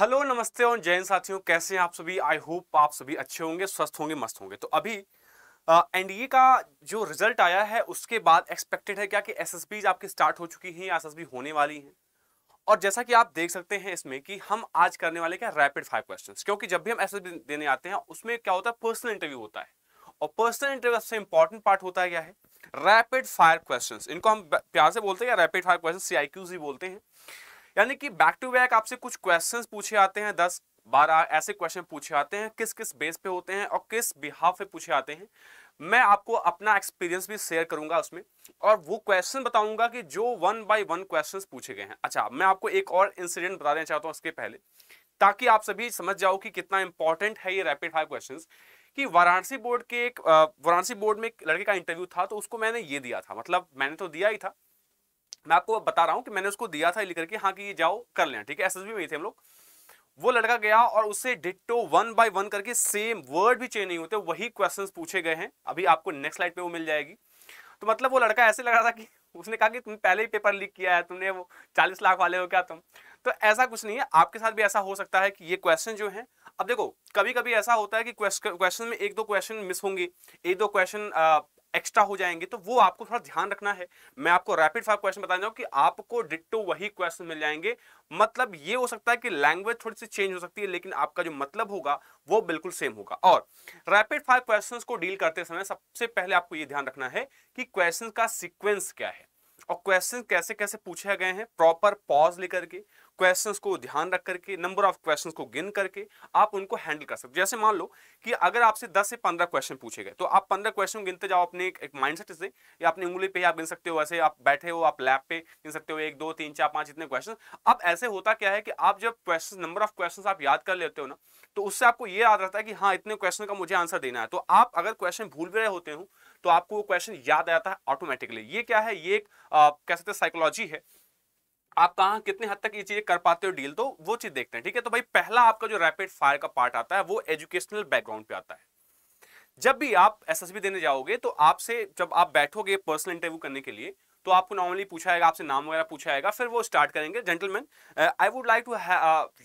Hello नमस्ते और जैन साथियों कैसे हैं आप सभी आई होप आप सभी अच्छे होंगे स्वस्थ होंगे मस्त होंगे तो अभी एनडीए का जो रिजल्ट आया है उसके बाद एक्सपेक्टेड है क्या कि एस आपकी स्टार्ट हो चुकी हैं या एस होने वाली हैं और जैसा कि आप देख सकते हैं इसमें कि हम आज करने वाले क्या रैपिड फाइव क्वेश्चन क्योंकि जब भी हम एस देने आते हैं उसमें क्या होता है पर्सनल इंटरव्यू होता है और पर्सनल इंटरव्यू सबसे इंपॉर्टेंट पार्ट होता है क्या है रैपिड फायर क्वेश्चंस इनको हम प्यार से बोलते हैं या रैपिड फायर क्वेश्चन सी बोलते हैं यानी कि बैक टू बैक आपसे कुछ क्वेश्चन पूछे आते हैं दस बारह ऐसे क्वेश्चन पूछे आते हैं किस किस बेस पे होते हैं और किस बिहाफ पे पूछे आते हैं मैं आपको अपना एक्सपीरियंस भी शेयर करूंगा उसमें और वो क्वेश्चन बताऊंगा कि जो वन बाय वन क्वेश्चंस पूछे गए हैं अच्छा मैं आपको एक और इंसिडेंट देना चाहता हूँ उसके पहले ताकि आप सभी समझ जाओ कि कितना इंपॉर्टेंट है ये रैपिड फायर क्वेश्चन कि वाराणसी बोर्ड के एक वाराणसी बोर्ड में एक लड़के का इंटरव्यू था तो उसको मैंने ये दिया था मतलब मैंने तो दिया ही था मैं आपको बता रहा हूँ कि मैंने उसको दिया था लिख करके हाँ कि ये जाओ कर लेना ठीक है एस में ही थे हम लोग वो लड़का गया और उससे डिट्टो वन बाय वन करके सेम वर्ड भी चेंज नहीं होते वही क्वेश्चंस पूछे गए हैं अभी आपको नेक्स्ट स्लाइड पे वो मिल जाएगी तो मतलब वो लड़का ऐसे लग रहा था कि उसने कहा कि तुम पहले ही पेपर लीक किया है तुमने वो चालीस लाख वाले हो क्या तुम तो ऐसा कुछ नहीं है आपके साथ भी ऐसा हो सकता है कि ये क्वेश्चन जो है अब देखो कभी कभी ऐसा होता है कि क्वेश्चन में एक दो क्वेश्चन मिस होंगे एक दो क्वेश्चन एक्स्ट्रा हो जाएंगे तो वो आपको थोड़ा ध्यान रखना है मैं आपको रैपिड फायर क्वेश्चन बता दूँ कि आपको डिट्टो वही क्वेश्चन मिल जाएंगे मतलब ये हो सकता है कि लैंग्वेज थोड़ी सी चेंज हो सकती है लेकिन आपका जो मतलब होगा वो बिल्कुल सेम होगा और रैपिड फायर क्वेश्चन को डील करते समय सबसे पहले आपको ये ध्यान रखना है कि क्वेश्चन का सिक्वेंस क्या है और क्वेश्चन कैसे कैसे पूछे गए हैं प्रॉपर पॉज लेकर के क्वेश्चंस को ध्यान रख करके नंबर ऑफ क्वेश्चंस को गिन करके आप उनको हैंडल कर सकते हो जैसे मान लो कि अगर आपसे 10 से 15 क्वेश्चन पूछे गए तो आप 15 क्वेश्चन गिनते जाओ अपने एक, माइंड माइंडसेट से या अपनी उंगली पे ही आप गिन सकते हो वैसे आप बैठे हो आप लैब पे गिन सकते हो एक दो तीन चार पांच इतने क्वेश्चन अब ऐसे होता क्या है कि आप जब क्वेश्चन नंबर ऑफ क्वेश्चन आप याद कर लेते हो ना तो उससे आपको ये याद रहता है कि हाँ इतने क्वेश्चन का मुझे आंसर देना है तो आप अगर क्वेश्चन भूल भी रहे होते हो तो आपको वो क्वेश्चन याद आता है ऑटोमेटिकली ये क्या है ये एक कह सकते हैं साइकोलॉजी है आप कहाँ कितने हद तक ये चीजें कर पाते हो डील तो वो चीज देखते हैं ठीक है तो भाई पहला आपका जो रैपिड फायर का पार्ट आता है वो एजुकेशनल बैकग्राउंड पे आता है जब भी आप एसएसबी देने जाओगे तो आपसे जब आप बैठोगे पर्सनल इंटरव्यू करने के लिए तो आपको नॉर्मली पूछा जाएगा आपसे नाम वगैरह पूछा जाएगा फिर वो स्टार्ट करेंगे gentleman I would like to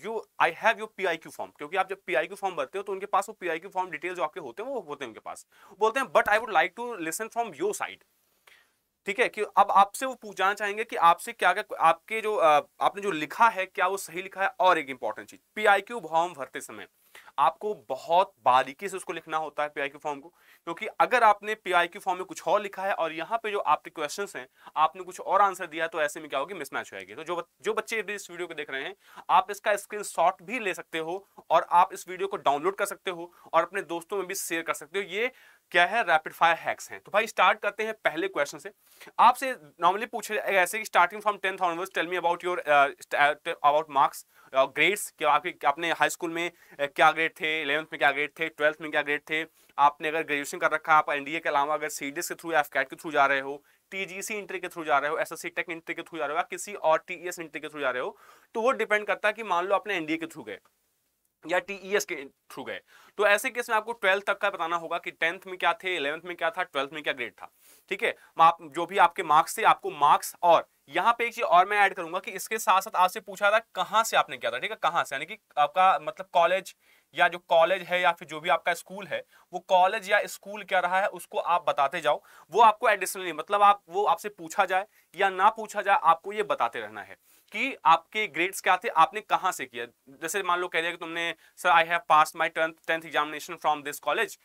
you I have your P I Q form क्योंकि आप जब पी आई क्यू फॉर्म भरते हो तो उनके पास वो P I Q form detail जो आपके होते हैं वो होते हैं उनके पास बोलते हैं but I would like to listen from your side ठीक है कि अब आपसे वो पूछना चाहेंगे कि आपसे क्या क्या आपके जो uh, आपने जो लिखा है क्या वो सही लिखा है और एक इंपॉर्टेंट चीज पी आई क्यू फॉर्म भरते समय आपको बहुत बारीकी से उसको लिखना होता है पी फॉर्म को क्योंकि अगर आपने पीआईक्यू फॉर्म में कुछ और लिखा है और यहाँ पे जो आपके क्वेश्चन हैं आपने कुछ और आंसर दिया तो ऐसे में क्या होगी मिसमैच हो जाएगी तो जो जो बच्चे इस वीडियो को देख रहे हैं आप इसका स्क्रीन भी ले सकते हो और आप इस वीडियो को डाउनलोड कर सकते हो और अपने दोस्तों में भी शेयर कर सकते हो ये क्या है रैपिड फायर हैक्स हैं तो भाई स्टार्ट करते हैं पहले क्वेश्चन से आपसे नॉर्मली पूछे ऐसे कि starting from tenth onwards tell me about your about marks grades कि आपके अपने हाई स्कूल में क्या ग्रेड थे इलेवंथ में क्या ग्रेड थे ट्वेल्थ में क्या ग्रेड थे आपने अगर ग्रेजुएशन कर रखा आप एनडीए के अलावा अगर सी के थ्रू या एफ के थ्रू जा रहे हो टीजीसी इंट्री के थ्रू जा रहे हो एसएससी टेक इंट्री के थ्रू जा रहे हो या किसी और टीईएस इंट्री e के थ्रू जा रहे हो तो वो डिपेंड करता है कि मान लो आपने एनडीए के थ्रू गए या टीईएस e के थ्रू गए तो ऐसे केस में आपको ट्वेल्थ तक का बताना होगा कि टेंथ में क्या थे इलेवंथ में क्या था ट्वेल्थ में क्या ग्रेड था ठीक है आप जो भी आपके मार्क्स थे आपको मार्क्स और यहाँ पे एक चीज और मैं ऐड करूंगा कि इसके साथ साथ आपसे पूछा था कहाँ से आपने किया था ठीक है कहाँ से यानी कि आपका मतलब कॉलेज या जो कॉलेज है या फिर जो भी आपका स्कूल है वो कॉलेज या स्कूल क्या रहा है उसको आप बताते जाओ वो आपको एडिशनली मतलब आप वो आपसे पूछा जाए या ना पूछा जाए आपको ये बताते रहना है कि आपके ग्रेड्स क्या थे आपने कहाँ से किया जैसे मान लो कह दिया कि तुमने sir I have pass my tenth examination from this college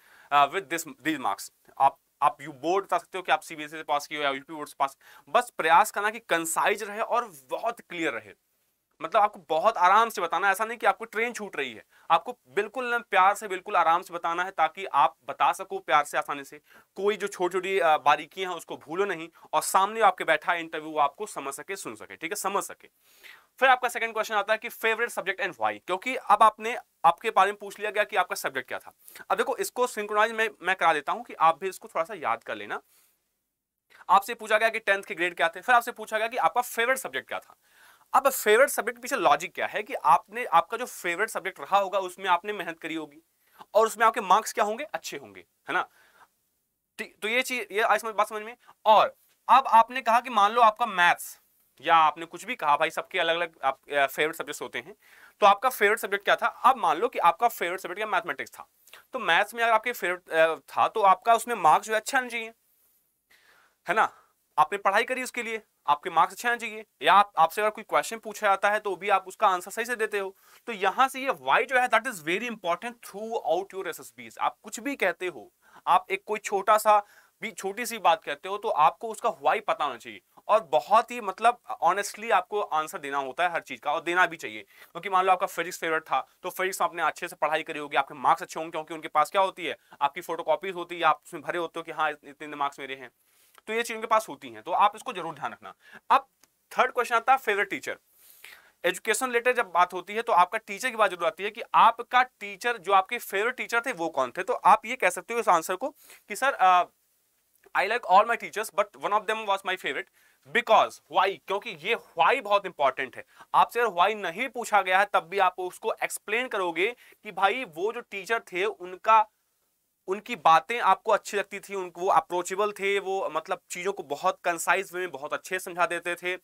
with this this marks आप आप यू बोर्ड बता सकते हो कि आप सीबीएसई e से पास किए हो या यूपी बोर्ड से पास बस प्रयास करना कि कंसाइज रहे और बहुत क्लियर रहे मतलब आपको बहुत आराम से बताना ऐसा नहीं कि आपको ट्रेन छूट रही है आपको बिल्कुल प्यार से बिल्कुल आराम से बताना है ताकि आप बता सको प्यार से आसानी से कोई जो छोटी छोटी बारीकियां हैं उसको भूलो नहीं और सामने आपके बैठा है इंटरव्यू आपको समझ सके सुन सके ठीक है समझ सके फिर आपका सेकंड क्वेश्चन आता है कि फेवरेट सब्जेक्ट एंड वाई क्योंकि अब आपने आपके बारे में पूछ लिया गया कि आपका सब्जेक्ट क्या था अब देखो इसको सिंक्रोनाइज में मैं करा देता हूँ कि आप भी इसको थोड़ा सा याद कर लेना आपसे पूछा गया कि टेंथ के ग्रेड क्या थे फिर आपसे पूछा गया कि आपका फेवरेट सब्जेक्ट क्या था अब फेवरेट सब्जेक्ट के पीछे लॉजिक क्या है कि आपने आपका जो फेवरेट सब्जेक्ट रहा होगा उसमें आपने मेहनत करी होगी और उसमें आपके मार्क्स क्या होंगे अच्छे होंगे है ना तो ये चीज ये आज बात समझ में और अब आपने कहा कि मान लो आपका मैथ्स या आपने कुछ भी कहा भाई सबके अलग अलग आप फेवरेट सब्जेक्ट होते हैं तो आपका फेवरेट सब्जेक्ट क्या था अब मान लो कि आपका फेवरेट सब्जेक्ट क्या मैथमेटिक्स था तो मैथ्स में अगर आपके फेवरेट था तो आपका उसमें मार्क्स जो है अच्छा आना चाहिए है ना आपने पढ़ाई करी उसके लिए आपके मार्क्स अच्छे आने चाहिए या आपसे अगर कोई क्वेश्चन पूछा जाता है तो भी आप उसका आंसर सही से देते हो तो यहाँ से ये वाई जो है that is very important throughout your S आप कुछ भी कहते हो आप एक कोई छोटा सा भी छोटी सी बात कहते हो तो आपको उसका वाई पता होना चाहिए और बहुत ही मतलब ऑनेस्टली आपको आंसर देना होता है हर चीज़ का और देना भी चाहिए क्योंकि मान लो आपका फिजिक्स फेवरेट था तो फिजिक्स आपने अच्छे से पढ़ाई करी होगी आपके मार्क्स अच्छे होंगे क्योंकि उनके पास क्या होती है आपकी फोटो होती है आप उसमें भरे होते हो कि हाँ इतने मार्क्स मेरे हैं तो ये चीज उनके पास होती है तो आप इसको जरूर ध्यान रखना अब थर्ड क्वेश्चन आता है फेवरेट टीचर एजुकेशन रिलेटेड जब बात होती है तो आपका टीचर की बात जरूर आती है कि आपका टीचर जो आपके फेवरेट टीचर थे वो कौन थे तो आप ये कह सकते हो इस आंसर को कि sir I like all my teachers but one of them was my favourite because why क्योंकि ये वाई बहुत इंपॉर्टेंट है आपसे अगर वाई नहीं पूछा गया है तब भी आप उसको एक्सप्लेन करोगे कि भाई वो जो टीचर थे उनका उनकी बातें आपको अच्छी लगती थी उनको वो अप्रोचेबल थे वो मतलब चीज़ों को बहुत कंसाइज वे में बहुत अच्छे समझा देते थे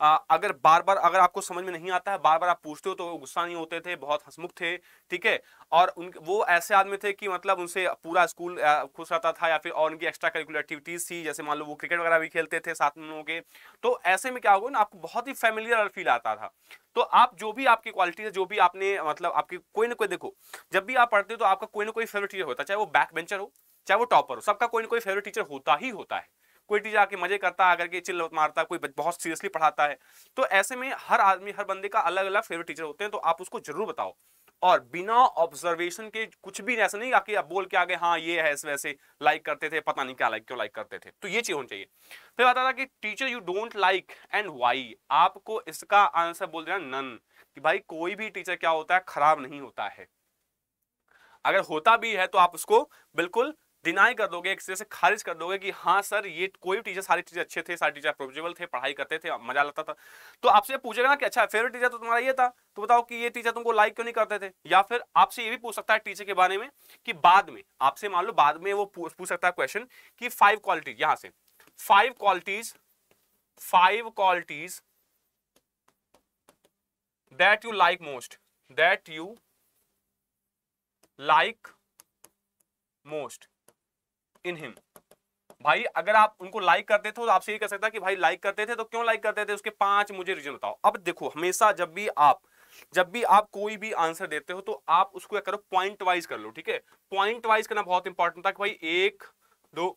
आ, अगर बार बार अगर आपको समझ में नहीं आता है बार बार आप पूछते हो तो वो गुस्सा नहीं होते थे बहुत हंसमुख थे ठीक है और उन वो ऐसे आदमी थे कि मतलब उनसे पूरा स्कूल खुश रहता था या फिर और उनकी एक्स्ट्रा करिकुलर एक्टिविटीज़ थी जैसे मान लो वो क्रिकेट वगैरह भी खेलते थे साथ में लोगों के तो ऐसे में क्या होगा ना आपको बहुत ही फैमिलियर फील आता था तो आप जो भी आपकी क्वालिटी है जो भी आपने मतलब आपकी कोई ना कोई देखो जब भी आप पढ़ते हो तो आपका कोई ना कोई फेवरेट टीचर होता है चाहे वो बैक बेंचर हो चाहे वो टॉपर हो सबका कोई ना कोई फेवरेट टीचर होता ही होता है कोई टीचर आके मजे करता है आकर के चिल्ल मारता कोई बहुत सीरियसली पढ़ाता है तो ऐसे में हर आदमी हर बंदे का अलग अलग फेवरेट टीचर होते हैं तो आप उसको जरूर बताओ और बिना ऑब्जर्वेशन के कुछ भी ऐसा नहीं आके आप बोल के आगे हाँ ये है वैसे लाइक करते थे पता नहीं क्या लाइक क्यों लाइक करते थे तो ये चीज होनी चाहिए फिर बता था कि teacher you don't like and why आपको इसका आंसर बोल देना नन कि भाई कोई भी टीचर क्या होता है खराब नहीं होता है अगर होता भी है तो आप उसको बिल्कुल डिनाई कर दोगे एक से खारिज कर दोगे कि हाँ सर ये कोई भी टीचर सारे टीचर अच्छे थे सारे टीचर अप्रोचेबल थे पढ़ाई करते थे मजा लगता था तो आपसे पूछेगा ना कि अच्छा फेवरेट टीचर तो तुम्हारा ये था तो बताओ कि ये टीचर तुमको लाइक क्यों नहीं करते थे या फिर आपसे ये भी पूछ सकता है टीचर के बारे में कि बाद में आपसे मान लो बाद में वो पूछ सकता है क्वेश्चन की फाइव क्वालिटीज यहाँ से five qualities five qualities that you like most that you like most in him भाई अगर आप उनको लाइक करते थे तो आपसे ये कह सकता कि भाई लाइक करते थे तो क्यों लाइक करते थे उसके पांच मुझे रीजन बताओ अब देखो हमेशा जब भी आप जब भी आप कोई भी आंसर देते हो तो आप उसको क्या करो पॉइंट वाइज कर लो ठीक है पॉइंट वाइज करना बहुत इंपॉर्टेंट था कि भाई एक दो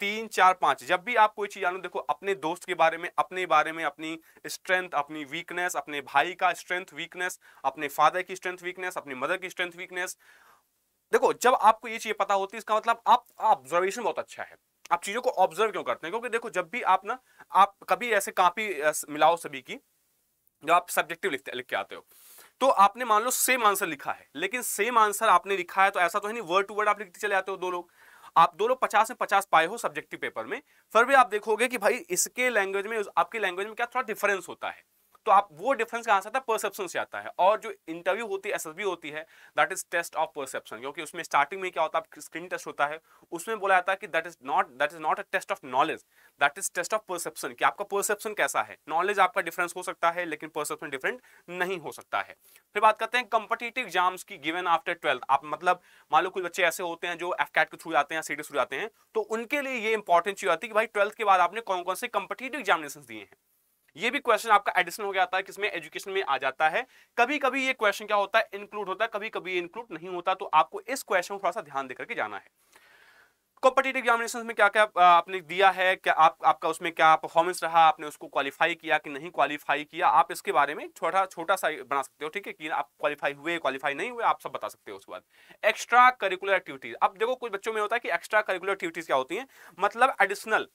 तीन चार पांच जब भी आप कोई चीज़ जानो देखो अपने दोस्त के बारे में अपने बारे में अपनी स्ट्रेंथ अपनी वीकनेस अपने भाई का स्ट्रेंथ वीकनेस अपने फादर की स्ट्रेंथ वीकनेस अपनी मदर की स्ट्रेंथ वीकनेस देखो जब आपको ये चीज पता होती है इसका मतलब आप ऑब्जर्वेशन बहुत अच्छा है आप चीजों को ऑब्जर्व क्यों करते हैं क्योंकि देखो जब भी आप ना आप कभी ऐसे कापी मिलाओ सभी की जब आप सब्जेक्टिव लिखते लिख के आते हो तो आपने मान लो सेम आंसर लिखा है लेकिन सेम आंसर आपने लिखा है तो ऐसा तो है नहीं वर्ड टू वर्ड आप लिखते चले आते हो दो लोग आप दो लोग पचास में पचास पाए हो सब्जेक्टिव पेपर में फिर भी आप देखोगे कि भाई इसके लैंग्वेज में आपके लैंग्वेज में क्या थोड़ा डिफरेंस होता है तो आप वो डिफरेंस कहाँ से आता है परसेप्शन से आता है और जो इंटरव्यू होती है एस होती है that is test of perception क्योंकि उसमें स्टार्टिंग में क्या होता है स्क्रीन टेस्ट होता है उसमें बोला जाता है कि that is not that is not a test of knowledge that is test of perception कि आपका परसेप्शन कैसा है नॉलेज आपका डिफरेंस हो सकता है लेकिन परसेप्शन डिफरेंट नहीं हो सकता है फिर बात करते हैं कंपटीटिव एग्जाम्स की गिवन आफ्टर ट्वेल्थ आप मतलब मान लो कुछ बच्चे ऐसे होते हैं जो एफ कैट के थ्रू जाते हैं सी थ्रू जाते हैं तो उनके लिए ये इंपॉर्टेंट चीज आती है कि भाई ट्वेल्थ के बाद आपने कौन कौन से कंपटीटिव एग्जामिनेशन दिए हैं ये भी क्वेश्चन आपका एडिशन हो गया आता है किसमें एजुकेशन में आ जाता है कभी कभी ये क्वेश्चन क्या होता है इंक्लूड होता है कभी कभी इंक्लूड नहीं होता तो आपको इस क्वेश्चन को थोड़ा सा ध्यान देकर के जाना है कॉम्पिटेटिव एग्जामिनेशन में क्या क्या आपने दिया है क्या आप आपका उसमें क्या परफॉर्मेंस रहा आपने उसको क्वालिफाई किया कि नहीं क्वालिफाई किया आप इसके बारे में छोटा छोटा सा बना सकते हो ठीक है कि आप क्वालिफाई हुए क्वालिफाई नहीं हुए आप सब बता सकते हो उसके बाद एक्स्ट्रा करिकुलर एक्टिविटीज अब देखो कुछ बच्चों में होता है कि एक्स्ट्रा करिकुलर एक्टिविटीज क्या होती है मतलब एडिशनल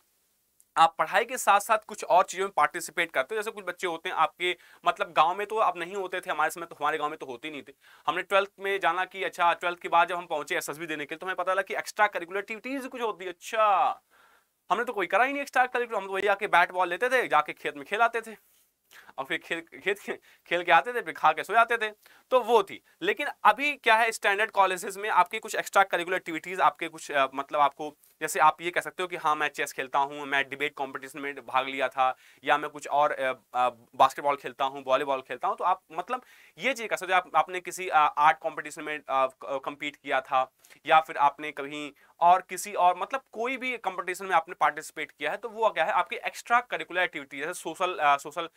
आप पढ़ाई के साथ साथ कुछ और चीज़ों में पार्टिसिपेट करते हो जैसे कुछ बच्चे होते हैं आपके मतलब गांव में तो आप नहीं होते थे हमारे समय तो हमारे गांव में तो होते ही नहीं थे हमने ट्वेल्थ में जाना कि अच्छा ट्वेल्थ के बाद जब हम पहुंचे एसएसबी देने के लिए तो हमें पता लगा कि एक्स्ट्रा करिकुलर एक्टिविटीज कुछ होती है अच्छा हमने तो कोई करा ही नहीं एक्स्ट्रा करिकुलर हम तो वही जाके बैट बॉल लेते थे जाके खेत में खेलाते थे और फिर खेल खेल खेल के आते थे फिर खा के सो जाते थे तो वो थी लेकिन अभी क्या है स्टैंडर्ड कॉलेजेस में आपकी कुछ एक्स्ट्रा करिकुलर एक्टिविटीज़ आपके कुछ आ, मतलब आपको जैसे आप ये कह सकते हो कि हाँ मैं चेस खेलता हूँ मैं डिबेट कॉम्पिटिशन में भाग लिया था या मैं कुछ और बास्केटबॉल खेलता हूँ वॉलीबॉल खेलता हूँ तो आप मतलब ये चीज़ कह सकते हो आप, आपने किसी आर्ट कॉम्पिटिशन में कम्पीट किया था या फिर आपने कभी और किसी और मतलब कोई भी कंपटीशन में आपने पार्टिसिपेट किया है तो वो क्या है आपकी एक्स्ट्रा करिकुलर एक्टिविटी जैसे सोशल सोशल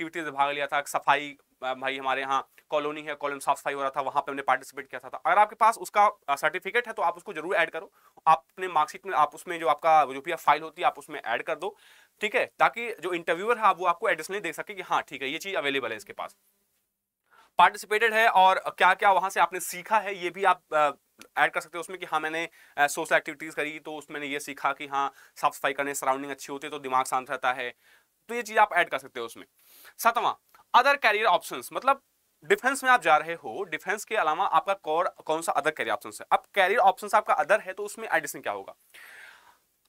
एक्टिविटीज में भाग लिया था सफाई भाई हमारे यहाँ कॉलोनी है कॉलोनी साफ सफाई हो रहा था वहाँ पे हमने पार्टिसिपेट किया था अगर आपके पास उसका सर्टिफिकेट है तो आप उसको जरूर ऐड करो आपने मार्कशीट में आप उसमें जो आपका जो भी फाइल होती है आप उसमें ऐड कर दो ठीक है ताकि जो इंटरव्यूअर है वो आपको एडिशनली दे सके कि हाँ ठीक है ये चीज़ अवेलेबल है इसके पास पार्टिसिपेटेड है और क्या क्या वहाँ से आपने सीखा है ये भी आप ऐड कर सकते हो उसमें कि हाँ मैंने सोशल एक्टिविटीज़ करी तो उसमें ये सीखा कि हाँ साफ सफाई करने सराउंडिंग अच्छी होती है तो दिमाग शांत रहता है तो ये चीज आप ऐड कर सकते हो उसमें सातवां अदर कैरियर ऑप्शंस मतलब डिफेंस में आप जा रहे हो डिफेंस के अलावा आपका कौर कौन सा अदर कैरियर ऑप्शन है अब कैरियर ऑप्शन आपका अदर है तो उसमें एडिशन क्या होगा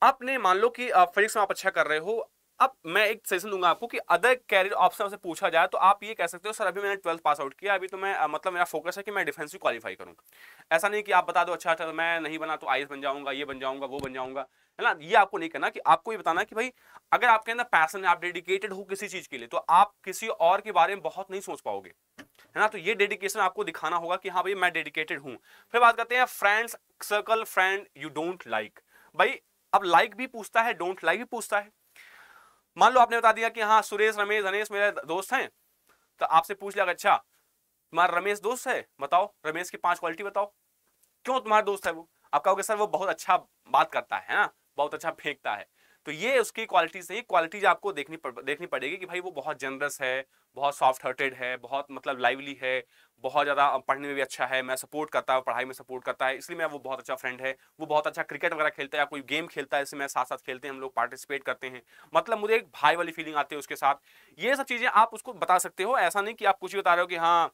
आपने मान लो कि फिजिक्स में आप अच्छा कर रहे हो अब मैं एक सजेशन दूंगा आपको कि अदर कैरियर ऑप्शन से पूछा जाए तो आप ये कह सकते हो सर अभी मैंने ट्वेल्थ पास आउट किया अभी तो मैं मतलब मेरा फोकस है कि मैं डिफेंस भी क्वालिफाई करूँ ऐसा नहीं कि आप बता दो अच्छा अच्छा मैं नहीं बना तो आई बन जाऊंगा ये बन जाऊंगा वो बन जाऊंगा है ना ये आपको नहीं करना कि आपको ये बताना कि भाई अगर आपके अंदर पैसन है आप डेडिकेटेड हो किसी चीज़ के लिए तो आप किसी और के बारे में बहुत नहीं सोच पाओगे है ना तो ये डेडिकेशन आपको दिखाना होगा कि हाँ भाई मैं डेडिकेटेड हूँ फिर बात करते हैं friends circle friend you don't like भाई अब लाइक like भी पूछता है डोंट लाइक like भी पूछता है मान लो आपने बता दिया कि हाँ सुरेश रमेश धनेश मेरे दोस्त हैं तो आपसे पूछ लिया अच्छा तुम्हारा रमेश दोस्त है बताओ रमेश की पांच क्वालिटी बताओ क्यों तुम्हारा दोस्त है वो आप कहोगे सर वो बहुत अच्छा बात करता है ना बहुत अच्छा फेंकता है तो ये उसकी क्वालिटीज है क्वालिटीज आपको देखनी पड़, देखनी पड़ेगी कि भाई वो बहुत जनरस है बहुत सॉफ्ट हार्टेड है बहुत मतलब लाइवली है बहुत ज़्यादा पढ़ने में भी अच्छा है मैं सपोर्ट करता हूँ पढ़ाई में सपोर्ट करता है इसलिए मैं वो बहुत अच्छा फ्रेंड है वो बहुत अच्छा क्रिकेट वगैरह खेलता है या कोई गेम खेलता है इससे मैं साथ साथ खेलते हैं हम लोग पार्टिसिपेट करते हैं मतलब मुझे एक भाई वाली फीलिंग आती है उसके साथ ये सब चीज़ें आप उसको बता सकते हो ऐसा नहीं कि आप कुछ भी बता रहे हो कि हाँ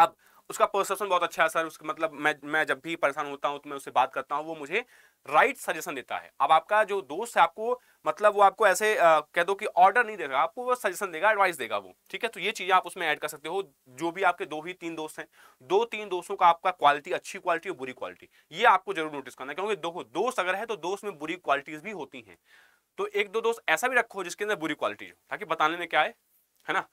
अब उसका परसेप्शन बहुत अच्छा है सर उसका मतलब मैं मैं जब भी परेशान होता हूँ तो मैं उससे बात करता हूँ वो मुझे राइट सजेशन देता है अब आपका जो दोस्त है आपको मतलब वो आपको ऐसे आ, कह दो कि ऑर्डर नहीं देगा आपको वो सजेशन देगा एडवाइस देगा वो ठीक है तो ये चीज़ें आप उसमें ऐड कर सकते हो जो भी आपके दो ही तीन दोस्त हैं दो तीन दोस्तों का आपका क्वालिटी अच्छी क्वालिटी और बुरी क्वालिटी ये आपको जरूर नोटिस करना क्योंकि देखो दोस्त अगर है तो दोस्त में बुरी क्वालिटीज भी होती हैं तो एक दो दोस्त ऐसा भी रखो जिसके अंदर बुरी क्वालिटी हो ताकि बताने में क्या है है ना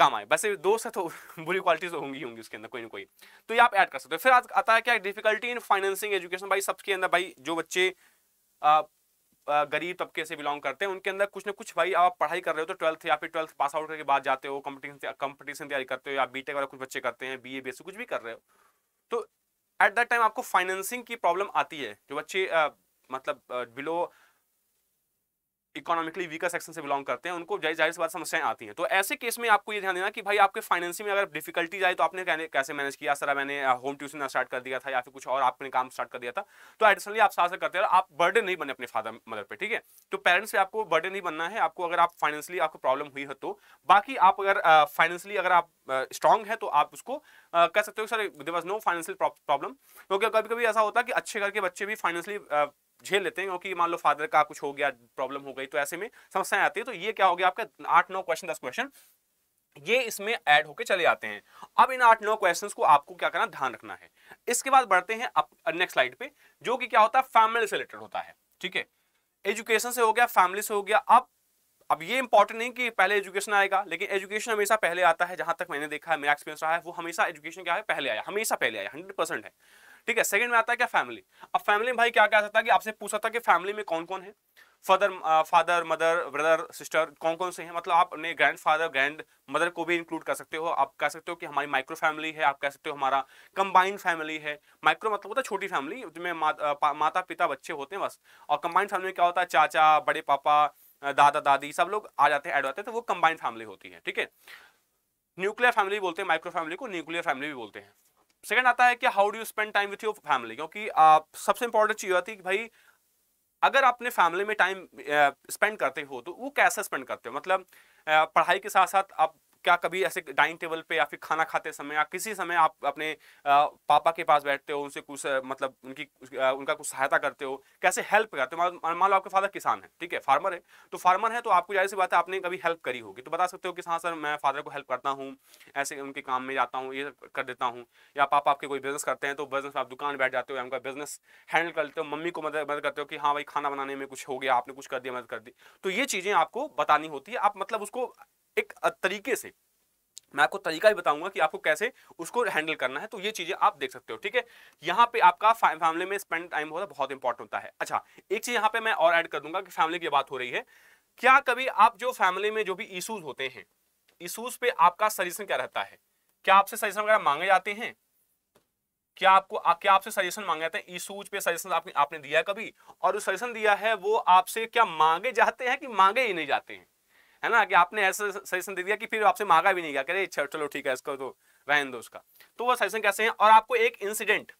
काम आए वैसे दोस्त है तो बुरी क्वालिटीज तो होंगी होंगी उसके अंदर कोई ना कोई तो ये आप ऐड कर सकते हो फिर आज आता है क्या डिफिकल्टी इन फाइनेंसिंग एजुकेशन भाई सबके अंदर भाई जो बच्चे आ, गरीब तबके से बिलोंग करते हैं उनके अंदर कुछ ना कुछ भाई आप पढ़ाई कर रहे हो तो ट्वेल्थ या फिर ट्वेल्थ पास आउट करके बाद जाते हो कंपटीशन कंपटीशन तैयारी करते हो या बीटेक वाला कुछ बच्चे करते हैं बी ए कुछ भी कर रहे हो तो एट दैट टाइम आपको फाइनेंसिंग की प्रॉब्लम आती है जो बच्चे आ, मतलब बिलो इकोनॉमिकली वीकर सेक्शन से बिलोंग करते हैं उनको जाहिर सी बात समस्याएं आती हैं तो ऐसे केस में आपको ये ध्यान देना कि भाई आपके फाइनेंसिंग में अगर डिफिकल्टी आए तो आपने कैसे मैनेज किया सर मैंने होम ट्यूशन स्टार्ट कर दिया था या फिर कुछ और आपने काम स्टार्ट कर दिया था तो एडिशनली आप साथ करते हैं आप बर्डन नहीं बने अपने फादर मदर पर ठीक है तो पेरेंट्स पे आपको बर्डन नहीं बनना है आपको अगर आप फाइनेंशियली आपको प्रॉब्लम हुई है तो बाकी आप अगर फाइनेंशियली अगर आप स्ट्रॉन्ग है तो आप उसको कह सकते हो sir there was no financial problem क्योंकि कभी कभी ऐसा होता है कि अच्छे घर के बच्चे भी फाइनेंशियली झेल लेते हैं क्योंकि मान लो फादर का कुछ हो गया प्रॉब्लम हो गई तो ऐसे में समस्याएं आती है तो ये क्या हो गया आपका आठ नौ क्वेश्चन दस क्वेश्चन ये इसमें ऐड होके चले जाते हैं अब इन आठ नौ क्वेश्चंस को आपको क्या करना ध्यान रखना है इसके बाद बढ़ते हैं नेक्स्ट स्लाइड पे जो कि क्या होता है फैमिली से रिलेटेड होता है ठीक है एजुकेशन से हो गया फैमिली से हो गया अब अब ये इंपॉर्टेंट नहीं कि पहले एजुकेशन आएगा लेकिन एजुकेशन हमेशा पहले आता है जहां तक मैंने देखा है मेरा एक्सपीरियंस रहा है वो हमेशा एजुकेशन क्या है पहले आया हमेशा पहले आया हंड्रेड परसेंट है ठीक है सेकंड में आता है क्या फैमिली अब फैमिली में भाई क्या कह सकता है कि आपसे पूछ सकता कि फैमिली में कौन कौन है father father mother brother sister कौन कौन से हैं मतलब आप अपने ग्रैंड फादर ग्रैंड मदर को भी इंक्लूड कर सकते हो आप कह सकते हो कि हमारी माइक्रो फैमिली है आप कह सकते हो हमारा कंबाइंड फैमिली है माइक्रो मतलब होता है छोटी फैमिली जिसमें मा, माता पिता बच्चे होते हैं बस और कंबाइंड फैमिली में क्या होता है चाचा बड़े पापा दादा दादी सब लोग आ जाते हैं ऐड होते हैं तो वो कंबाइंड फैमिली होती है ठीक है न्यूक्लियर फैमिली बोलते हैं माइक्रो फैमिली को न्यूक्लियर फैमिली भी बोलते हैं सेकंड आता है कि how do you spend time with your family क्योंकि आप सबसे इंपॉर्टेंट चीज़ होती है कि भाई अगर अपने फैमिली में टाइम स्पेंड करते हो तो वो कैसे स्पेंड करते हो मतलब पढ़ाई के साथ साथ आप क्या कभी ऐसे डाइनिंग टेबल पे या फिर खाना खाते समय या किसी समय आप अपने पापा के पास बैठते हो उनसे कुछ मतलब उनकी उनका कुछ सहायता करते हो कैसे हेल्प करते हो मान लो आपके फादर किसान है ठीक है फार्मर है तो फार्मर है तो आपको जाहिर सी बात है आपने कभी हेल्प करी होगी तो बता सकते हो कि हाँ सर मैं फादर को हेल्प करता हूँ ऐसे उनके काम में जाता हूँ ये कर देता हूँ या पापा आपके कोई बिजनेस करते हैं तो बिजनेस आप दुकान बैठ जाते हो या उनका बिजनेस हैंडल कर लेते हो मम्मी को मदद मदद करते हो कि हाँ भाई खाना बनाने में कुछ हो गया आपने कुछ कर दिया मदद कर दी तो ये चीज़ें आपको बतानी होती है आप मतलब उसको एक तरीके से मैं आपको तरीका भी बताऊंगा कि आपको कैसे उसको हैंडल करना है तो ये चीजें आप देख सकते हो ठीक है यहाँ पे आपका फैमिली में स्पेंड टाइम होता है बहुत इंपॉर्टेंट होता है अच्छा एक चीज यहाँ पे मैं और ऐड कर दूंगा कि फैमिली की बात हो रही है क्या कभी आप जो फैमिली में जो भी इशूज होते हैं इशूज पे आपका सजेशन क्या रहता है क्या आपसे सजेशन वगैरह मांगे जाते हैं क्या आपको क्या आपसे सजेशन मांगे जाते हैं इशूज पे सजेशन आपने दिया कभी और जो सजेशन दिया है वो आपसे क्या मांगे जाते हैं कि मांगे ही नहीं जाते हैं है ना कि आपने ऐसा सजेशन दे दिया कि फिर आपसे मांगा भी नहीं गया करे चलो ठीक है इसका तो रहन दो उसका तो वो सजेशन कैसे हैं और आपको एक इंसिडेंट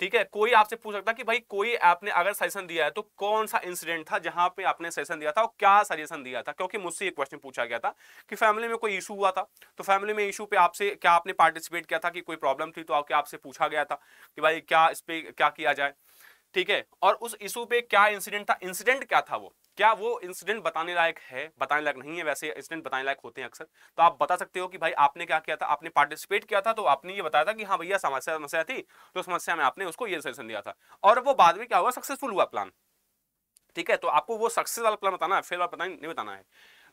ठीक है कोई आपसे पूछ सकता कि भाई कोई आपने अगर सजेशन दिया है तो कौन सा इंसिडेंट था जहां पे आपने सजेशन दिया था और क्या सजेशन दिया था क्योंकि मुझसे एक क्वेश्चन पूछा गया था कि फैमिली में कोई इशू हुआ था तो फैमिली में इशू पे आपसे क्या आपने पार्टिसिपेट किया था कि कोई प्रॉब्लम थी तो आपके आपसे पूछा गया था कि भाई क्या इस पर क्या किया जाए ठीक है और उस इशू पे क्या इंसिडेंट था इंसिडेंट क्या था वो क्या वो इंसिडेंट बताने लायक है बताने लायक नहीं है वैसे इंसिडेंट बताने लायक होते हैं अक्सर तो आप बता सकते हो कि भाई आपने क्या किया था आपने पार्टिसिपेट किया था तो आपने ये बताया था कि हाँ भैया समस्या समस्या थी तो समस्या में आपने उसको ये सजेशन दिया था और वो बाद में क्या हुआ सक्सेसफुल हुआ प्लान ठीक है तो आपको वो सक्सेस वाला प्लान बताना है फेल वाला नहीं बताना है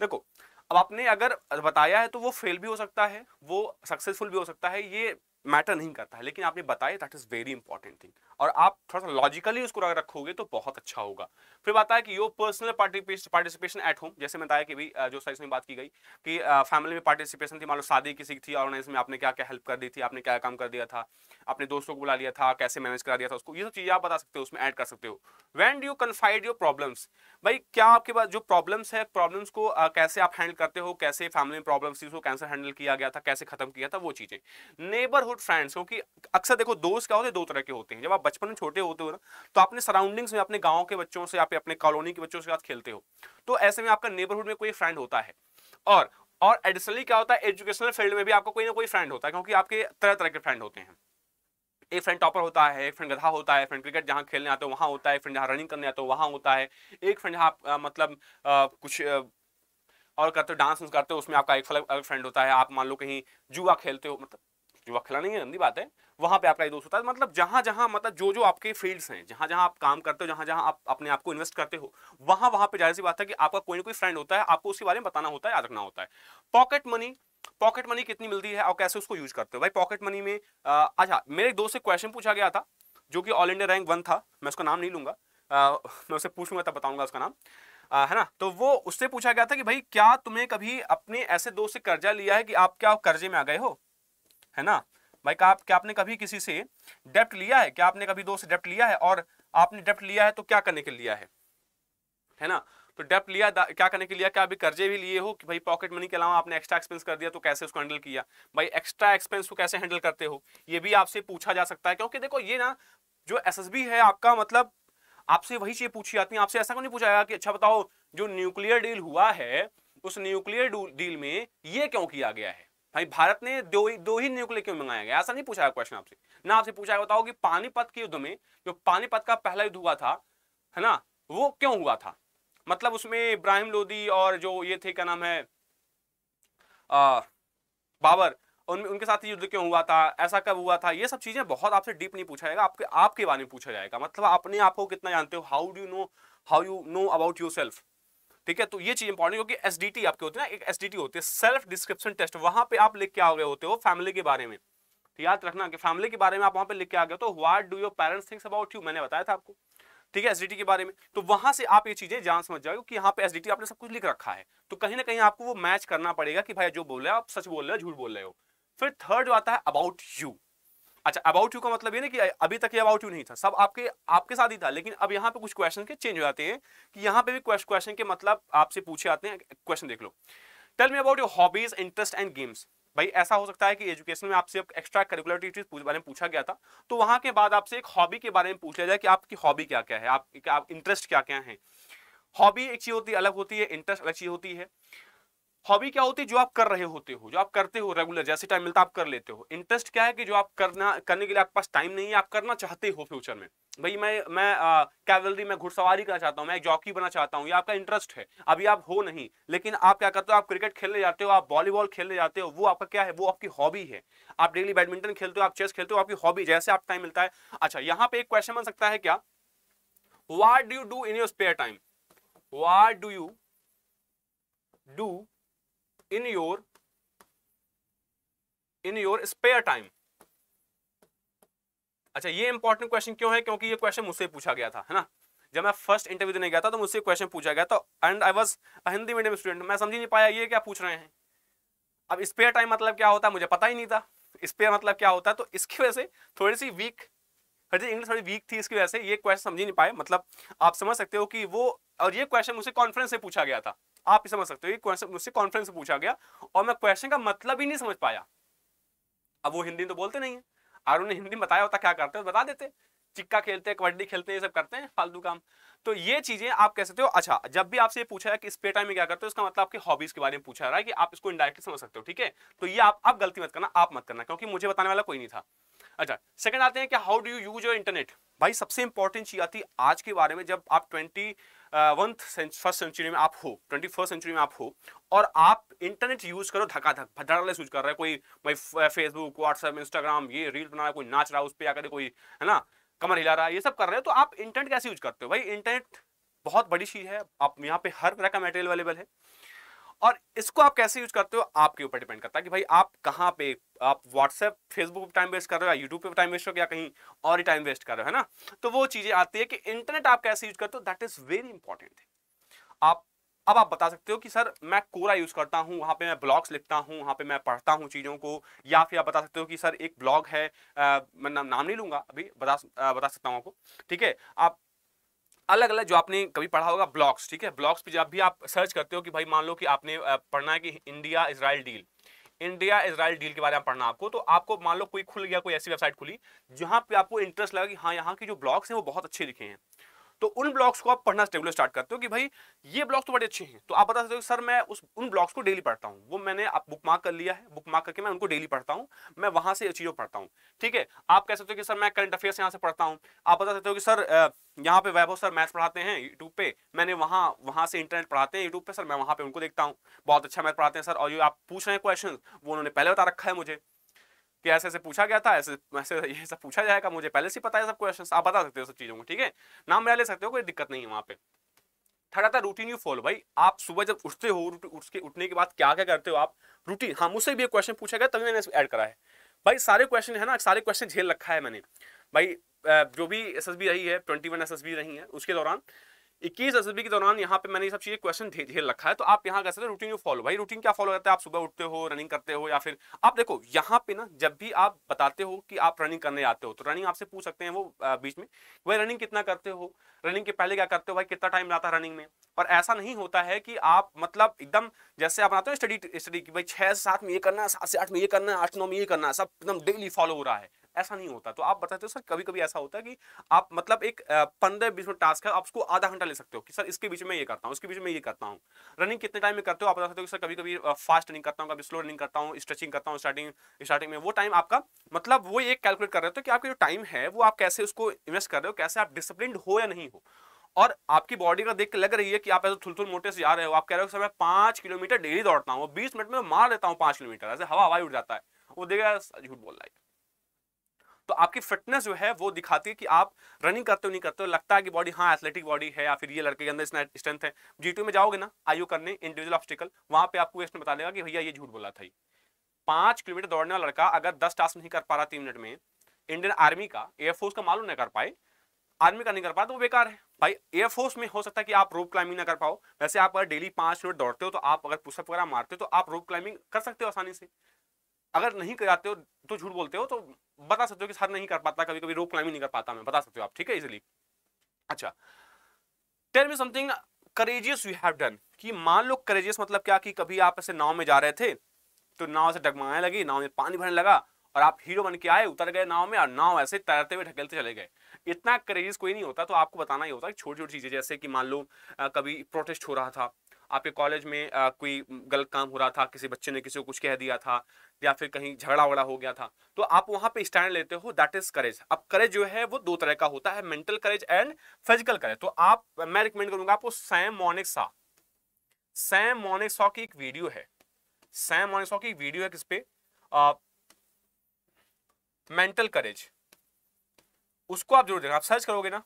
देखो अब आपने अगर बताया है तो वो फेल भी हो सकता है वो सक्सेसफुल भी हो सकता है ये मैटर नहीं करता है लेकिन आपने बताया that is very important thing और आप थोड़ा सा लॉजिकली उसको रखोगे तो बहुत अच्छा होगा फिर बताया कि your personal participation at home जैसे बताया कि भाई जो साइज में बात की गई कि फैमिली में पार्टिसिपेशन थी मान लो शादी किसी की थी और इसमें आपने क्या क्या हेल्प कर दी थी आपने क्या काम कर दिया था अपने दोस्तों को बुला लिया था कैसे मैनेज करा दिया था उसको ये सब चीज़ें आप बता सकते हो उसमें ऐड कर सकते हो when do you confide your problems भाई क्या आपके पास जो प्रॉब्लम्स है प्रॉब्लम्स को कैसे आप हैंडल करते हो कैसे फैमिली में प्रॉब्लम्स थी उसको कैसे हैंडल किया गया था कैसे खत्म किया था वो चीज़ें नेबरहुड फ्रेंड्स क्योंकि अक्सर देखो दोस्त क्या होते हैं दो तरह के होते हैं जब आप बचपन में छोटे होते हो ना तो आपने सराउंडिंग्स में अपने गाँव के बच्चों से आप अपने कॉलोनी के बच्चों के साथ खेलते हो तो ऐसे में आपका नेबरहुड में कोई फ्रेंड होता है और और एडिशनली क्या होता है एजुकेशनल फील्ड में भी आपको कोई ना कोई फ्रेंड होता है क्योंकि आपके तरह तरह के फ्रेंड होते हैं एक फ्रेंड टॉपर होता है एक फ्रेंड गधा होता है फ्रेंड क्रिकेट जहाँ खेलने आते हो वहाँ होता है फ्रेंड जहाँ रनिंग करने आते हो वहाँ होता है एक फ्रेंड जहाँ मतलब आ, कुछ आ, और करते हो डांस करते हो उसमें आपका एक अलग फ्रेंड होता है आप मान लो कहीं जुआ खेलते हो मतलब जुआ खेला नहीं है गंदी बात है वहां पे आपका ये दोष होता है तो मतलब जहां जहां मतलब जो जो आपके फील्ड्स हैं जहां जहां आप काम करते हो जहां जहां आप अपने आप को इन्वेस्ट करते हो वहां वहां पे जाहिर सी बात है कि आपका कोई ना कोई फ्रेंड होता है आपको उसके बारे में बताना होता है याद रखना होता है पॉकेट मनी पॉकेट मनी कितनी मिलती है और कैसे उसको यूज करते हो भाई पॉकेट मनी में अच्छा मेरे दोस्त से क्वेश्चन पूछा गया था जो कि ऑल इंडिया रैंक वन था मैं उसका नाम नहीं लूंगा मैं उससे पूछूंगा तब बताऊंगा उसका नाम आ, है ना तो वो उससे पूछा गया था कि भाई क्या तुमने कभी अपने ऐसे दोस्त से कर्जा लिया है कि आप क्या कर्जे में आ गए हो है ना भाई क्या आप क्या आपने कभी किसी से डेप्ट लिया है क्या आपने कभी दो से डेप्ट लिया है और आपने डेप्ट लिया है तो क्या करने के लिया है है ना तो डेप्ट लिया क्या करने के लिए क्या अभी कर्जे भी लिए हो कि भाई पॉकेट मनी के अलावा आपने एक्स्ट्रा एक्सपेंस कर दिया तो कैसे उसको हैंडल किया भाई एक्स्ट्रा एक्सपेंस को कैसे हैंडल करते हो ये भी आपसे पूछा जा सकता है क्योंकि देखो ये ना जो एस है आपका मतलब आपसे वही चीज पूछी जाती है आपसे ऐसा क्यों नहीं पूछा जाएगा कि अच्छा बताओ जो न्यूक्लियर डील हुआ है उस न्यूक्लियर डील में ये क्यों किया गया है भाई भारत ने दो ही दो ही न्यूक्लियर क्यों मंगाया गया ऐसा नहीं पूछा क्वेश्चन आपसे ना आपसे पूछा बताओ कि पानीपत के युद्ध में जो पानीपत का पहला युद्ध हुआ था है ना वो क्यों हुआ था मतलब उसमें इब्राहिम लोदी और जो ये थे क्या नाम है आ, बाबर उन उनके साथ युद्ध क्यों हुआ था ऐसा कब हुआ था ये सब चीज़ें बहुत आपसे डीप नहीं पूछा जाएगा आपके आपके बारे में पूछा जाएगा मतलब अपने आप को कितना जानते हो how do know how you know about yourself ठीक है तो ये चीज इंपॉर्टेंट क्योंकि एस डी टी आपके होती है ना एक एसडीटी होती है सेल्फ डिस्क्रिप्शन टेस्ट वहां पे आप लिख के आ गए होते हो फैमिली के बारे में तो याद रखना कि फैमिली के बारे में आप वहां पे लिख के आ गए तो what do your parents thinks about you मैंने बताया था आपको ठीक है एसडीटी के बारे में तो वहां से आप ये चीजें जान समझ जाओ कि यहाँ पे एसडीटी आपने सब कुछ लिख रखा है तो कहीं ना कहीं आपको वो मैच करना पड़ेगा कि भाई जो बोल रहे हो आप सच बोल रहे हो झूठ बोल रहे हो फिर थर्ड जो आता है अबाउट यू अच्छा अबाउट यू का मतलब ये ना कि अभी तक ये अबाउट यू नहीं था सब आपके आपके साथ ही था लेकिन अब यहाँ पे कुछ क्वेश्चन के चेंज हो जाते हैं कि यहाँ पे भी क्वेश्चन के मतलब आपसे पूछे आते हैं क्वेश्चन देख लो tell me about your hobbies interest and games भाई ऐसा हो सकता है कि एजुकेशन में आपसे एक्स्ट्रा करिकुलर एक्टिविटीज बारे में पूछा गया था तो वहाँ के बाद आपसे एक हॉबी के बारे में पूछ लिया जाए कि आपकी हॉबी क्या क्या है आप, आप इंटरेस्ट क्या क्या है हॉबी एक चीज़ होती है अलग होती है इंटरेस्ट अलग चीज़ होती है हॉबी क्या होती है जो आप कर रहे होते हो जो आप करते हो रेगुलर जैसे टाइम मिलता आप कर लेते हो इंटरेस्ट क्या है कि जो आप करना करने के लिए आपके पास टाइम नहीं है आप करना चाहते हो फ्यूचर में भाई मैं मैं कैवलरी में घुड़सवारी करना चाहता हूँ मैं एक जॉकी बनना चाहता हूँ ये आपका इंटरेस्ट है अभी आप हो नहीं लेकिन आप क्या करते हो आप क्रिकेट खेलने जाते हो आप वॉलीबॉल खेलने जाते हो वो आपका क्या है वो आपकी हॉबी है आप डेली बैडमिंटन खेलते हो आप चेस खेलते हो आपकी हॉबी जैसे आप टाइम मिलता है अच्छा यहाँ पे एक क्वेश्चन बन सकता है क्या what do you do in your spare time what do you do in your in your spare time अच्छा ये इंपॉर्टेंट क्वेश्चन क्यों है क्योंकि ये क्वेश्चन मुझसे पूछा गया था है ना जब मैं फर्स्ट इंटरव्यू देने गया था तो मुझसे क्वेश्चन पूछा गया था and I was Hindi medium student मैं समझ नहीं पाया ये क्या पूछ रहे हैं अब स्पेयर टाइम मतलब क्या होता है मुझे पता ही नहीं था स्पेयर मतलब क्या होता है तो इसकी वजह से थोड़ी सी वीक हर इंग्लिश थोड़ी वीक थी इसकी वजह से ये क्वेश्चन समझ नहीं पाए मतलब आप समझ सकते हो कि वो और ये क्वेश्चन मुझसे कॉन्फ्रेंस से पूछा गया था आप ही समझ सकते हो ये मुझसे कॉन्फ्रेंस पूछा गया और मैं क्वेश्चन का मतलब ही नहीं समझ पाया अब वो हिंदी तो बोलते नहीं है और उन्हें हिंदी बताया होता क्या करते बता देते चिक्का खेलते हैं कबड्डी खेलते हैं ये सब करते हैं फालतू काम तो ये चीजें आप कह सकते हो अच्छा जब भी आपसे पूछा है कि स्पे टाइम में क्या करते हो इसका मतलब आपकी हॉबीज के बारे में पूछा रहा है कि आप इसको इंडायरेक्टली समझ सकते हो ठीक है तो ये आप आप गलती मत करना आप मत करना क्योंकि मुझे बताने वाला कोई नहीं था अच्छा सेकंड आते हैं कि how do you use your internet भाई सबसे इंपॉर्टेंट चीज आती आज के बारे में जब आप ट्वेंटी वंथ फर्स्ट सेंचुरी में आप हो ट्वेंटी फर्स्ट सेंचुरी में आप हो और आप इंटरनेट यूज़ करो धक्का धक भद्रालेस यूज कर रहे हैं कोई भाई फेसबुक व्हाट्सएप इंस्टाग्राम ये रील बना रहा है कोई नाच रहा है उस पर आकर कोई है ना कमर हिला रहा है ये सब कर रहे हो तो आप इंटरनेट कैसे यूज करते हो भाई इंटरनेट बहुत बड़ी चीज़ है आप यहाँ पे हर तरह का मेटेरियल अवेलेबल है और इसको आप कैसे यूज करते हो आपके ऊपर डिपेंड करता है कि भाई आप कहाँ पे आप व्हाट्सएप फेसबुक पे टाइम वेस्ट कर रहे हो या यूट्यूब पे टाइम वेस्ट हो या कहीं और ही टाइम वेस्ट कर रहे हो है ना तो वो चीज़ें आती है कि इंटरनेट आप कैसे यूज करते हो दैट इज़ वेरी इंपॉर्टेंट आप अब आप बता सकते हो कि सर मैं कोरा यूज़ करता हूँ वहां पे मैं ब्लॉग्स लिखता हूँ वहां पे मैं पढ़ता हूँ चीज़ों को या फिर आप बता सकते हो कि सर एक ब्लॉग है आ, मैं नाम नहीं लूंगा अभी बता आ, बता सकता हूँ आपको ठीक है आप अलग अलग जो आपने कभी पढ़ा होगा ब्लॉग्स ठीक है ब्लॉग्स पे जब भी आप सर्च करते हो कि भाई मान लो कि आपने पढ़ना है कि India Israel deal India Israel deal के बारे में पढ़ना आपको तो आपको मान लो कोई खुल गया कोई ऐसी वेबसाइट खुली जहाँ पे आपको इंटरेस्ट लगा कि हाँ यहाँ के जो ब्लॉग्स हैं वो बहुत अच्छे लिखे हैं तो उन ब्लॉग्स को आप पढ़ना रेगुलर स्टार्ट करते हो कि भाई ये ब्लॉग तो बड़े अच्छे हैं तो आप बता सकते हो सर मैं उस उन ब्लॉग्स को डेली पढ़ता हूँ वो मैंने आप बुक मार्क कर लिया है बुक मार्क करके मैं उनको डेली पढ़ता हूँ मैं वहाँ से चीज़ों पढ़ता हूँ ठीक है आप कह सकते हो कि सर मैं करंट अफेयर्स यहाँ से पढ़ता हूँ आप बता सकते हो कि सर यहाँ पे वैभव सर मैथ्स पढ़ाते हैं यूट्यूब पे मैंने वहाँ वहाँ से इंटरनेट पढ़ाते हैं यूट्यूब पे सर मैं वहाँ पे उनको देखता हूँ बहुत अच्छा मैथ पढ़ाते हैं सर और ये आप पूछ रहे हैं क्वेश्चन वो उन्होंने पहले बता रखा है मुझे कि ऐसे ऐसे पूछा गया था ऐसे ऐसे ये सब पूछा जाएगा मुझे पहले से पता है सब क्वेश्चन आप बता सकते हो सब चीज़ों को ठीक है नाम मेरा ले सकते हो कोई दिक्कत नहीं है वहाँ पे थर्ड आता रूटीन यू फॉलो भाई आप सुबह जब उठते हो उठ के उठने के बाद क्या क्या करते हो आप रूटीन हाँ मुझसे भी एक क्वेश्चन पूछा गया तभी मैंने ऐड करा है भाई सारे क्वेश्चन है ना सारे क्वेश्चन झेल रखा है मैंने भाई जो भी एस रही है ट्वेंटी वन रही है उसके दौरान इक्कीस एसएसबी के दौरान यहाँ पे मैंने ये सब चीजें क्वेश्चन धीरे धीरे रखा है तो आप यहाँ सकते हैं रूटीन यू फॉलो भाई रूटीन क्या फॉलो करते हैं आप सुबह उठते हो रनिंग करते हो या फिर आप देखो यहाँ पे ना जब भी आप बताते हो कि आप रनिंग करने जाते हो तो रनिंग आपसे पूछ सकते हैं वो बीच में भाई रनिंग कितना करते हो रनिंग के पहले क्या करते हो भाई कितना टाइम लाता है रनिंग में और ऐसा नहीं होता है कि आप मतलब एकदम जैसे आप बनाते हो स्टडी स्टडी की भाई छः से सात में ये करना है सात से आठ में ये करना है आठ नौ में ये करना है सब एकदम डेली फॉलो हो रहा है ऐसा नहीं होता तो आप बताते हो सर कभी कभी ऐसा होता है कि आप मतलब एक पंद्रह बीस मिनट टास्क है आप उसको आधा घंटा ले सकते हो कि सर इसके बीच में ये करता हूँ इसके बीच में ये करता हूँ रनिंग कितने टाइम में करते हो आप बता सकते हो सर कभी कभी फास्ट रनिंग करता हूँ कभी स्लो रनिंग करता हूँ स्ट्रेचिंग करता हूँ स्टार्टिंग स्टार्टिंग में वो टाइम आपका मतलब वो एक कैलकुलेट कर रहे हो कि आपका जो टाइम है वो आप कैसे उसको इन्वेस्ट कर रहे हो कैसे आप डिसिप्लिन हो या नहीं हो और आपकी बॉडी का देख के लग रही है कि आप ऐसे थुल थुल मोटे से जा रहे हो आप कह रहे हो सर मैं पाँच किलोमीटर डेली दौड़ता हूँ बीस मिनट में मार देता हूँ पाँच किलोमीटर ऐसे हवा हवाई उठ जाता है वो देखा झूठ बोल रहा है तो आपकी फिटनेस जो है वो दिखाती है कि आप रनिंग करते हो नहीं करते हो लगता है कि बॉडी हाँ एथलेटिक बॉडी है या फिर ये लड़के के अंदर इतना स्ट्रेंथ है जी में जाओगे ना आयु करने इंडिविजुअल ऑब्स्टिकल वहाँ पे आपको क्वेश्चन बता देगा कि भैया ये झूठ बोला था पाँच किलोमीटर दौड़ने वाला लड़का अगर दस टास्क नहीं कर पा रहा तीन मिनट में इंडियन आर्मी का एयरफोर्स का मालूम नहीं कर पाए आर्मी का नहीं कर पाए तो वो बेकार है भाई एयरफोर्स में हो सकता है कि आप रोप क्लाइंबिंग ना कर पाओ वैसे आप अगर डेली पाँच मिनट दौड़ते हो तो आप अगर पुशअप वगैरह मारते हो तो आप रोप क्लाइंबिंग कर सकते हो आसानी से अगर नहीं कराते हो तो झूठ बोलते हो तो बता सकते हो कि सर नहीं कर पाता कभी कभी रोप क्लाइंबिंग नहीं कर पाता मैं बता सकते हो आप ठीक है इजिली अच्छा tell me something courageous you have done कि मान लो करेजियस मतलब क्या कि कभी आप ऐसे नाव में जा रहे थे तो नाव से डगमगाने लगी नाव में पानी भरने लगा और आप हीरो बन के आए उतर गए नाव में और नाव ऐसे तैरते हुए ढकेलते चले गए इतना करेजियस कोई नहीं होता तो आपको बताना ही होता है छोटी छोटी चीज़ें जैसे कि मान लो कभी प्रोटेस्ट हो रहा था आपके कॉलेज में आ, कोई गलत काम हो रहा था किसी बच्चे ने किसी को कुछ कह दिया था या फिर कहीं झगड़ा वगड़ा हो गया था तो आप वहाँ पे स्टैंड लेते हो दैट इज करेज अब करेज जो है वो दो तरह का होता है mental courage and physical courage तो आप मैं रिकमेंड करूंगा आपको Sam Manekshaw Sam Manekshaw की एक वीडियो है सैम मोनिक सा की एक वीडियो है किस पे मेंटल करेज उसको आप जरूर देखना आप सर्च करोगे ना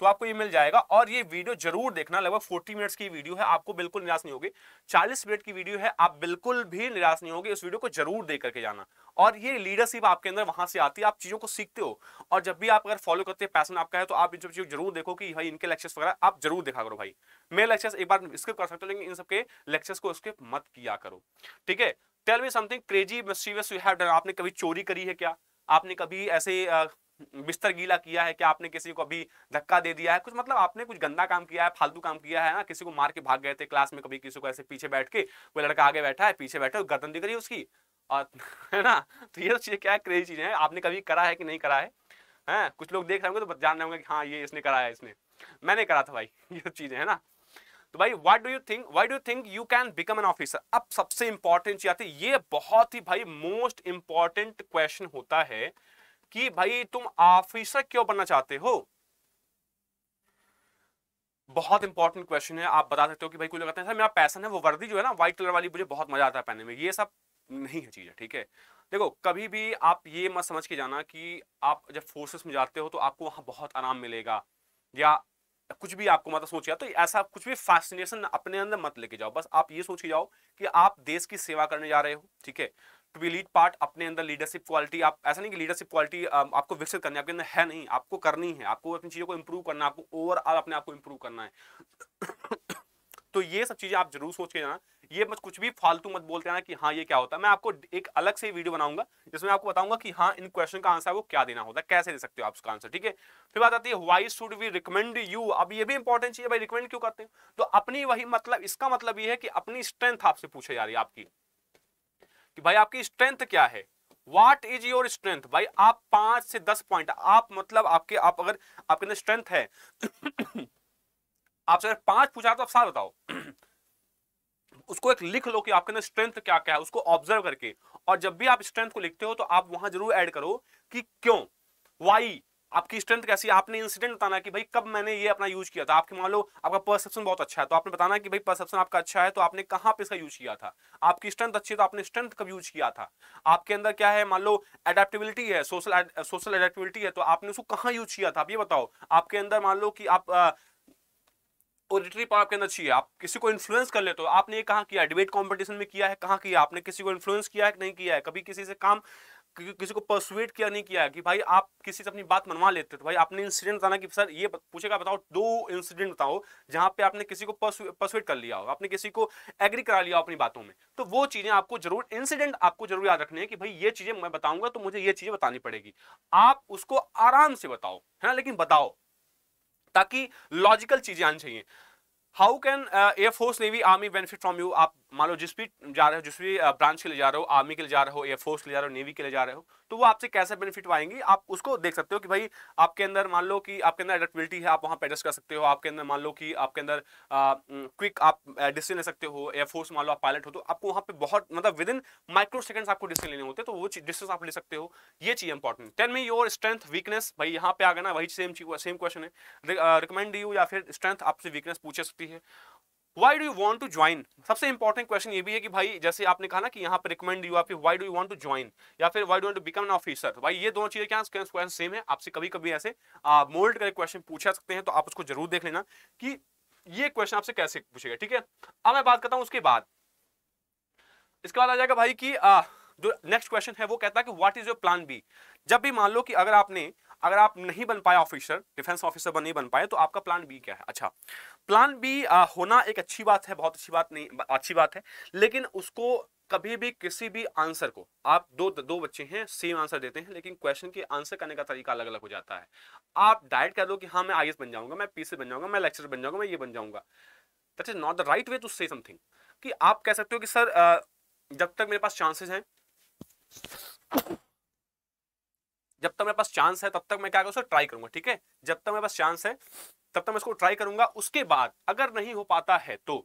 तो आपको ये मिल जाएगा और ये वीडियो जरूर देखना लगभग 40 मिनट्स की वीडियो है आपको बिल्कुल निराश नहीं होगी 40 मिनट की वीडियो है आप बिल्कुल भी निराश नहीं होगी इस वीडियो को जरूर देख करके जाना और ये लीडरशिप आपके अंदर वहां से आती है आप चीजों को सीखते हो और जब भी आप अगर फॉलो करते हैं पैसन आपका है तो आप इन सब चीजों जरूर देखो कि भाई इनके लेक्चर्स वगैरह आप जरूर देखा करो भाई मैं लेक्चर्स एक बार स्किप कर सकता हूँ लेकिन इन सबके लेक्चर्स को स्किप मत किया करो ठीक है tell me something crazy mischievous you have done आपने कभी चोरी करी है क्या आपने कभी ऐसे बिस्तर गीला किया है क्या आपने किसी को अभी धक्का दे दिया है कुछ मतलब आपने कुछ गंदा काम किया है फालतू काम किया है ना किसी को मार के भाग गए थे क्लास में कभी किसी को ऐसे पीछे बैठ के कोई लड़का आगे बैठा है पीछे बैठा है गर्दन दिख रही है उसकी और है ना तो ये चीज क्या क्रेजी चीज़ें है आपने कभी करा है कि नहीं करा है है? कुछ लोग देख रहे होंगे तो जान रहे होंगे कि हाँ ये इसने कराया है इसने मैंने करा था भाई ये चीज़ें है ना तो भाई what do you think why do think you can become an officer अब सबसे इंपॉर्टेंट चीज आती है ये बहुत ही भाई मोस्ट इंपॉर्टेंट क्वेश्चन होता है कि भाई तुम ऑफिसर क्यों बनना चाहते हो बहुत इंपॉर्टेंट क्वेश्चन है आप बता सकते हो कि भाई कुछ लोग कहते हैं सर मेरा पैसन है वो वर्दी जो है ना व्हाइट कलर वाली मुझे बहुत मजा आता है पहनने में ये सब नहीं है चीज़ ठीक है देखो कभी भी आप ये मत समझ के जाना कि आप जब फोर्सेस में जाते हो तो आपको वहां बहुत आराम मिलेगा या कुछ भी आपको मतलब सोच तो ऐसा कुछ भी फैसिनेशन अपने अंदर मत लेके जाओ बस आप ये सोच के जाओ कि आप देश की सेवा करने जा रहे हो ठीक है टू बी लीड पार्ट अपने अंदर लीडरशिप क्वालिटी आप ऐसा नहीं कि लीडरशिप क्वालिटी आपको विकसित करनी आपके अंदर है नहीं आपको करनी है आपको अपनी चीज़ों को इम्प्रूव करना है आपको ओवरऑल अपने आप को इम्प्रूव करना है तो ये सब चीज़ें आप जरूर सोच के जाना ये मत कुछ भी फालतू मत बोलते हैं ना कि हाँ ये क्या होता है मैं आपको एक अलग से वीडियो बनाऊंगा जिसमें आपको बताऊंगा कि हाँ इन क्वेश्चन का आंसर वो क्या देना होता है कैसे दे सकते हो आप उसका आंसर ठीक है फिर बात आती है why should we recommend you अब ये भी इंपॉर्टेंट चीज़ है भाई रिकमेंड क्यों करते हैं तो अपनी वही मतलब इसका मतलब ये है कि अपनी स्ट्रेंथ आपसे पूछे जा रही है आपकी कि भाई आपकी स्ट्रेंथ क्या है वाट इज योर स्ट्रेंथ भाई आप पांच से दस पॉइंट आप मतलब आपके आप अगर आपके अंदर स्ट्रेंथ है आपसे अगर पांच पूछा तो आप सात बताओ उसको एक लिख लो कि आपके अंदर स्ट्रेंथ क्या क्या है उसको ऑब्जर्व करके और जब भी आप स्ट्रेंथ को लिखते हो तो आप वहां जरूर ऐड करो कि क्यों वाई आपकी स्ट्रेंथ कैसी है आपने इंसिडेंट बताना कि भाई कब मैंने ये अपना यूज किया था आपके मान लो आपका परसेप्शन बहुत अच्छा है तो आपने बताना कि भाई परसेप्शन आपका अच्छा है तो आपने कहाँ पे इसका यूज किया था आपकी स्ट्रेंथ अच्छी है तो आपने स्ट्रेंथ कब यूज किया था आपके अंदर क्या है मान लो एडेप्टिबिलिटी है सोशल सोशल एडेप्टिबिलिटी है तो आपने उसको कहाँ यूज किया था आप ये बताओ आपके अंदर मान लो कि आप आ, पावर आपके अंदर अच्छी है आप किसी को इन्फ्लुएंस कर लेते हो आपने ये कहाँ किया डिबेट कंपटीशन में किया है कहाँ किया आपने किसी को इन्फ्लुएंस किया है कि नहीं किया है कभी किसी से काम किसी को परसुएट किया नहीं किया कि भाई आप किसी से अपनी बात मनवा लेते हो तो भाई आपने इंसिडेंट बताना कि सर ये पूछेगा बताओ दो इंसिडेंट बताओ जहां पे आपने किसी को परसुएट कर लिया हो आपने किसी को एग्री करा लिया हो अपनी बातों में तो वो चीज़ें आपको जरूर इंसिडेंट आपको जरूर याद रखने हैं कि भाई ये चीज़ें मैं बताऊंगा तो मुझे ये चीज़ें बतानी पड़ेगी आप उसको आराम से बताओ है ना लेकिन बताओ ताकि लॉजिकल चीज़ें आनी चाहिए how can air force navy army benefit from you आप मान लो जिस भी जा रहे हो जिस भी ब्रांच के लिए जा रहे हो आर्मी के लिए जा रहे हो एयरफोर्स के लिए जा रहे हो नेवी के लिए जा रहे हो तो वो आपसे कैसे बेनिफिट पाएंगी आप उसको देख सकते हो कि भाई आपके अंदर मान लो कि आपके अंदर एडप्टबिलिटी है आप वहाँ पर एडजस्ट कर सकते हो आपके अंदर मान लो कि आपके अंदर क्विक आप डिसीजन ले सकते हो एयरफोर्स मान लो आप पायलट हो तो आपको वहाँ पे बहुत मतलब विद इन माइक्रो सेकेंड्स आपको डिसीजन लेने होते हैं तो वो डिसीजन आप ले सकते हो ये चीज़ इंपॉर्टेंट टेन में योर स्ट्रेंथ वीकनेस भाई यहाँ पे आ गया ना वही सेम सेम क्वेश्चन है रिकमेंड यू या फिर स्ट्रेंथ आपसे वीकनेस पूछ सकती है why do you want to join सबसे इंपॉर्टेंट क्वेश्चन ये भी है कि भाई जैसे आपने कहा ना कि यहाँ पर रिकमेंड यू फिर why do you want to join या फिर why do become an officer भाई ये दोनों चीजें क्या क्वेश्चन सेम है आपसे कभी कभी ऐसे मोल्ड करके क्वेश्चन पूछा सकते हैं तो आप उसको जरूर देख लेना कि ये क्वेश्चन आपसे कैसे पूछेगा ठीक है अब मैं बात करता हूँ उसके बाद इसके बाद आ जाएगा भाई की जो नेक्स्ट क्वेश्चन है वो कहता है कि what is your plan B जब भी मान लो कि अगर आपने अगर आप नहीं बन पाए ऑफिसर डिफेंस ऑफिसर बन नहीं बन पाए तो आपका प्लान बी क्या है अच्छा प्लान बी होना एक अच्छी बात है बहुत अच्छी बात नहीं अच्छी बात है लेकिन उसको कभी भी किसी भी आंसर को आप दो दो बच्चे हैं सेम आंसर देते हैं लेकिन क्वेश्चन के आंसर करने का तरीका अलग अलग हो जाता है आप डायरेक्ट कह दो कि हाँ मैं आई बन जाऊंगा मैं पी बन जाऊंगा मैं लेक्चर बन जाऊंगा मैं ये बन जाऊंगा that is not the right way to say something कि आप कह सकते हो कि सर जब तक मेरे पास चांसेस हैं जब तक मेरे पास चांस है तब तक मैं क्या करूँगा ट्राई करूंगा ठीक है जब तक मेरे पास चांस है तब तक मैं इसको ट्राई करूंगा उसके बाद अगर नहीं हो पाता है तो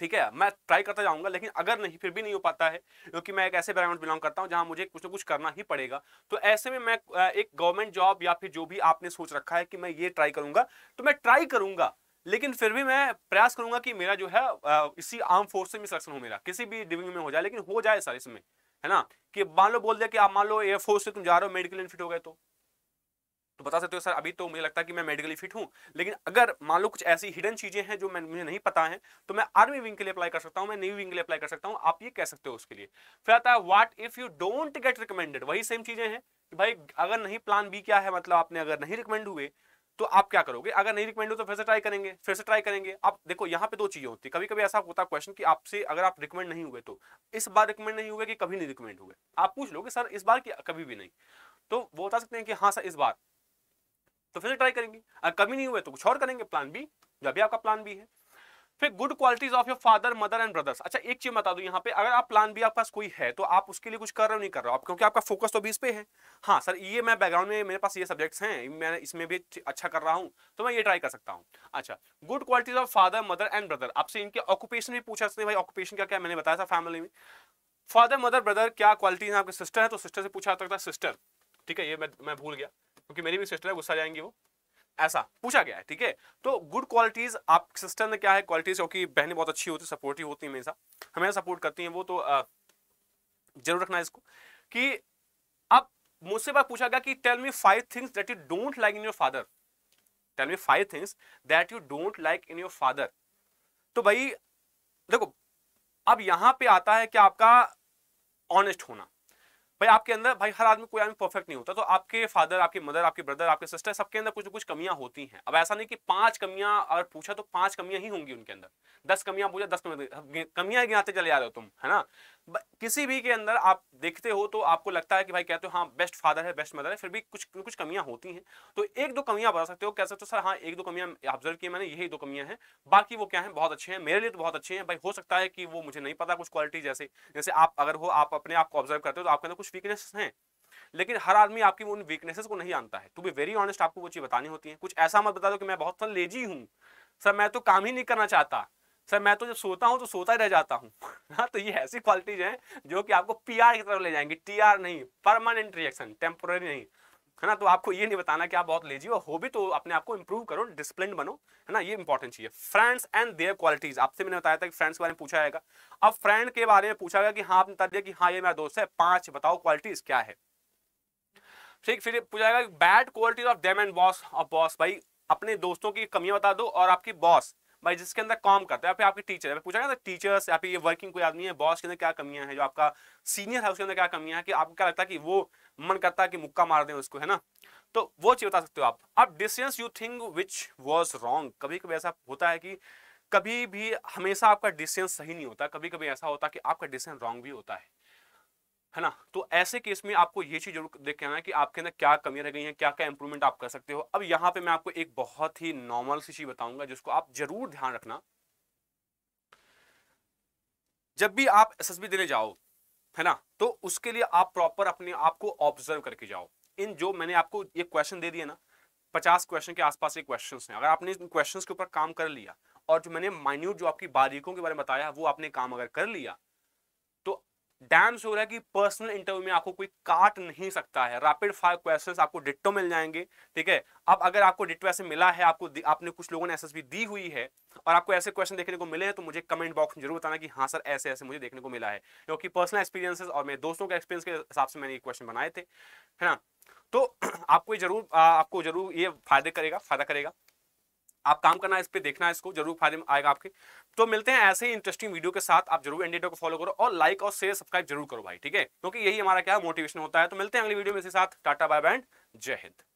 ठीक है मैं ट्राई करता जाऊंगा लेकिन अगर नहीं फिर भी नहीं हो पाता है क्योंकि मैं एक ऐसे बैकग्राउंड बिलोंग करता हूं जहां मुझे कुछ ना कुछ करना ही पड़ेगा तो ऐसे में मैं एक गवर्नमेंट जॉब या फिर जो भी आपने सोच रखा है कि मैं ये ट्राई करूंगा तो मैं ट्राई करूंगा लेकिन फिर भी मैं प्रयास करूंगा कि मेरा जो है इसी आर्म फोर्स में सिलेक्शन हो मेरा किसी भी डिविंग में हो जाए लेकिन हो जाए सर इसमें है ना कि मान लो बोल दिया कि आप मान लो एयरफोर्स से तुम जा रहे हो मेडिकल इनफिट हो गए तो तो बता सकते हो सर अभी तो मुझे लगता है कि मैं मेडिकली फिट हूं लेकिन अगर मान लो कुछ ऐसी हिडन चीजें हैं जो मैं मुझे नहीं पता है तो मैं आर्मी विंग के लिए अप्लाई कर सकता हूं मैं नेवी विंग के लिए अप्लाई कर सकता हूं आप ये कह सकते हो उसके लिए फिर आता है what if you don't get recommended वही सेम चीजें हैं कि भाई अगर नहीं प्लान बी क्या है मतलब आपने अगर नहीं रिकमेंड हुए तो आप क्या करोगे अगर नहीं रिकमेंड हो तो फिर से ट्राई करेंगे फिर से ट्राई करेंगे आप देखो यहाँ पे दो चीजें होती कभी कभी ऐसा होता है क्वेश्चन कि आपसे अगर आप रिकमेंड नहीं हुए तो इस बार रिकमेंड नहीं हुए कि कभी नहीं रिकमेंड हुए आप पूछ लोगे सर इस बार कभी भी नहीं तो वो बता सकते हैं कि हाँ सर इस बार तो फिर से ट्राई करेंगे अगर कभी नहीं हुए तो कुछ और करेंगे प्लान बी जो अभी आपका प्लान बी है फिर good qualities of your father mother and brothers अच्छा एक चीज बता दू यहाँ पे अगर आप प्लान भी आपके पास कोई है तो आप उसके लिए कुछ कर रहे हो नहीं कर रहे हो आप क्योंकि आपका फोकस तो भी इस पे है हाँ सर ये मैं बैकग्राउंड में मेरे पास ये सब्जेक्ट्स हैं मैं इसमें भी अच्छा कर रहा हूँ तो मैं ये ट्राई कर सकता हूँ अच्छा good qualities of father mother and brother आपसे इनके ऑक्यूपेशन भी पूछा भाई ऑक्यूपेशन क्या क्या मैंने बताया था फैमिली में फादर मदर ब्रदर क्या क्वालिटी आपके सिस्टर है तो सिस्टर से पूछा जा सकता है सिस्टर ठीक है ये मैं मैं भूल गया क्योंकि मेरी भी सिस्टर है गुस्सा जाएंगी वो ऐसा पूछा गया है ठीक है तो गुड क्वालिटीज आप सिस्टर ने क्या है क्वालिटीज क्योंकि बहनें बहुत अच्छी होती सपोर्टिव होती है हमेशा हमेशा सपोर्ट करती हैं वो तो जरूर रखना इसको कि अब मुझसे बात पूछा गया कि tell me five things that you don't like in your father tell me five things that you don't like in your father तो भाई देखो अब यहां पे आता है कि आपका ऑनेस्ट होना भाई आपके अंदर भाई हर आदमी कोई आदमी परफेक्ट नहीं होता तो आपके फादर आपके मदर आपके ब्रदर आपके सिस्टर सबके अंदर कुछ ना कुछ कमियां होती हैं अब ऐसा नहीं कि पांच कमियां अगर पूछा तो पांच कमियां ही होंगी उनके अंदर दस कमियां पूछा दस कमियां कमियां गिनाते चले जा रहे हो तुम है ना किसी भी के अंदर आप देखते हो तो आपको लगता है कि भाई कहते हो हाँ बेस्ट फादर है बेस्ट मदर है फिर भी कुछ कुछ कमियां होती हैं तो एक दो कमियां बता सकते हो कह सकते हो सर हाँ एक दो कमियां ऑब्जर्व की मैंने यही दो कमियां हैं बाकी वो क्या है बहुत अच्छे हैं मेरे लिए तो बहुत अच्छे हैं भाई हो सकता है कि वो मुझे नहीं पता कुछ क्वालिटी जैसे जैसे आप अगर हो आप अपने आप को ऑब्जर्व करते हो तो आपके अंदर कुछ वीकनेसेस हैं लेकिन हर आदमी आपकी उन वीकनेसेस को नहीं जानता है टू बी वेरी ऑनेस्ट आपको वो चीज़ बतानी होती है कुछ ऐसा मत बता दो कि मैं बहुत लेजी हूँ सर मैं तो काम ही नहीं करना चाहता सर मैं तो जब सोता हूँ तो सोता ही रह जाता हूँ हाँ तो ये ऐसी क्वालिटीज हैं जो कि आपको पी आर की तरफ ले जाएंगे टी आर नहीं परमानेंट रिएक्शन टेम्पोरी नहीं है ना तो आपको ये नहीं बताना कि आप बहुत लेजी हो हो भी तो अपने आपको इम्प्रूव इंप्रूव करो डिसिप्लिन बनो है ना ये इंपॉर्टेंट चाहिए फ्रेंड्स एंड देयर क्वालिटीज आपसे मैंने बताया था कि फ्रेंड्स के बारे में पूछा जाएगा अब फ्रेंड के बारे में पूछा गया कि हाँ आपने बता दिया कि हाँ ये मेरा दोस्त है पांच बताओ क्वालिटीज क्या है ठीक फिर पूछा जाएगा bad qualities of them and boss of boss भाई अपने दोस्तों की कमियां बता दो और आपकी बॉस भाई जिसके अंदर काम करता है फिर आपके टीचर पूछा गया टीचर्स तो या फिर ये वर्किंग कोई आदमी है बॉस के अंदर क्या कमियां हैं जो आपका सीनियर है उसके अंदर क्या कमियां हैं कि आपको क्या लगता है कि वो मन करता है कि मुक्का मार दें उसको है ना तो वो चीज़ बता सकते हो आप अब decision you think which was wrong कभी कभी ऐसा होता है कि कभी भी हमेशा आपका डिसीजन सही नहीं होता कभी कभी ऐसा होता कि आपका डिसीजन रॉन्ग भी होता है है ना तो ऐसे केस में आपको ये चीज जरूर देख के आना कि आपके अंदर क्या कमी रह गई है क्या क्या इंप्रूवमेंट आप कर सकते हो अब यहां पे मैं आपको एक बहुत ही नॉर्मल सी चीज बताऊंगा जिसको आप जरूर ध्यान रखना जब भी आप एस देने जाओ है ना तो उसके लिए आप प्रॉपर अपने आप को ऑब्जर्व करके जाओ इन जो मैंने आपको ये क्वेश्चन दे दिया ना पचास क्वेश्चन के आसपास ये क्वेश्चन है अगर आपने क्वेश्चन के ऊपर काम कर लिया और जो मैंने माइन्यूट जो आपकी बारीकों के बारे में बताया वो आपने काम अगर कर लिया डैम रहा है कि पर्सनल इंटरव्यू में आपको कोई काट नहीं सकता है रैपिड फायर क्वेश्चंस आपको डिट्टो मिल जाएंगे ठीक है अब अगर आपको डिट्टो ऐसे मिला है आपको आपने कुछ लोगों ने एस दी हुई है और आपको ऐसे क्वेश्चन देखने को मिले हैं तो मुझे कमेंट बॉक्स में जरूर बताना कि हाँ सर ऐसे ऐसे मुझे देखने को मिला है क्योंकि पर्सनल एक्सपीरियंसेस और मेरे दोस्तों के एक्सपीरियंस के हिसाब से मैंने ये क्वेश्चन बनाए थे है ना तो आपको ये जरूर आपको जरूर ये फायदे करेगा फायदा करेगा आप काम करना इस पर देखना इसको जरूर फायदे में आएगा आपके तो मिलते हैं ऐसे ही इंटरेस्टिंग वीडियो के साथ आप जरूर एनडीटो को फॉलो करो और लाइक और शेयर सब्सक्राइब जरूर करो भाई ठीक है क्योंकि यही हमारा क्या मोटिवेशन होता है तो मिलते हैं अगली वीडियो में इसी साथ टाटा बाय बैंड जय हिंद